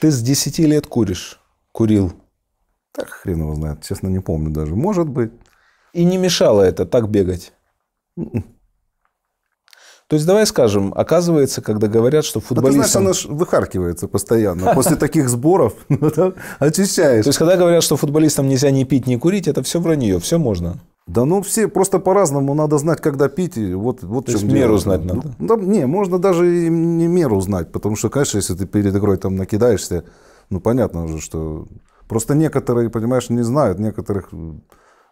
Ты с 10 лет куришь? Курил? Так хрен его знает. Честно, не помню даже. Может быть. И не мешало это так бегать? М-м. То есть давай скажем, оказывается, когда говорят, что футболистам... Да, ты знаешь, она выхаркивается постоянно. После таких сборов очищаешь. То есть когда говорят, что футболистам нельзя ни пить, ни курить, это все вранье, все можно. Да ну все просто по-разному надо знать, когда пить. И вот, вот То есть дело. меру знать ну, надо? Ну, да, не, можно даже и не меру знать, потому что, конечно, если ты перед игрой там накидаешься, ну понятно уже, что... Просто некоторые, понимаешь, не знают, некоторых,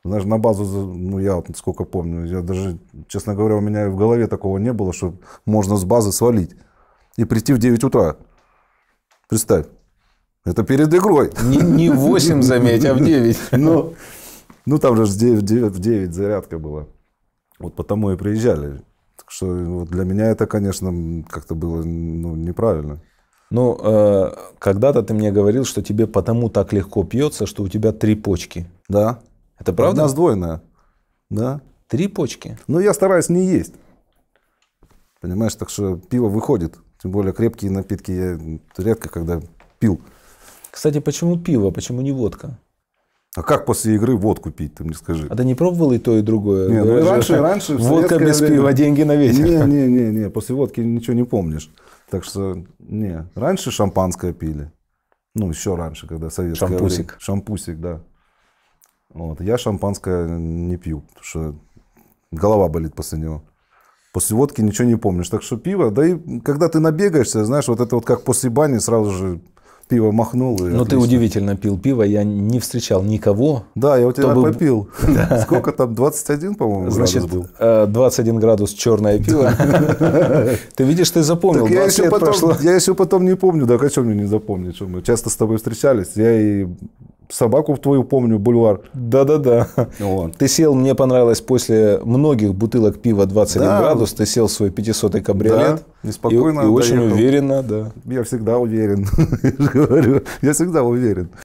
знаешь, на базу, ну я вот сколько помню, я даже, честно говоря, у меня в голове такого не было, что можно с базы свалить и прийти в 9 утра. Представь. Это перед игрой. Не, не 8, заметь, а в 9. Но ну, ну, там же в 9, в 9 зарядка была. Вот потому и приезжали. Так что ну, вот для меня это, конечно, как-то было ну, неправильно. Ну, э, когда-то ты мне говорил, что тебе потому так легко пьется, что у тебя три почки. Да. Это правда? Одна сдвоенная. Да. Три почки. Ну, я стараюсь не есть. Понимаешь, так что пиво выходит. Тем более крепкие напитки я редко когда пил. Кстати, почему пиво, почему не водка? А как после игры водку пить, ты мне скажи? А ты не пробовал и то, и другое? Нет, ну, раньше, раньше... Водка без пива, деньги на ветер. Не, не, не, не, после водки ничего не помнишь. Так что, не, раньше шампанское пили. Ну, еще раньше, когда советское Шампусик. Время. Шампусик, да. Вот. Я шампанское не пью, потому что голова болит после него. После водки ничего не помнишь. Так что пиво, да и когда ты набегаешься, знаешь, вот это вот как после бани сразу же пиво махнул. И Но отлично. ты удивительно пил пиво, я не встречал никого. Да, я у тебя был... попил. Сколько там, 21, по-моему, Значит, был? 21 э, градус черное пиво. Ты видишь, ты запомнил, 20 лет прошло. Я еще потом не помню, да, о чем мне не запомнить. Мы часто с тобой встречались, я и собаку твою помню, бульвар. Да-да-да. Вот. Ты сел, мне понравилось, после многих бутылок пива 21 да. градус, ты сел в свой 500 кабриолет. Да. Неспокойно. И, и очень уверенно, да. Я всегда уверен. говорю, я всегда уверен.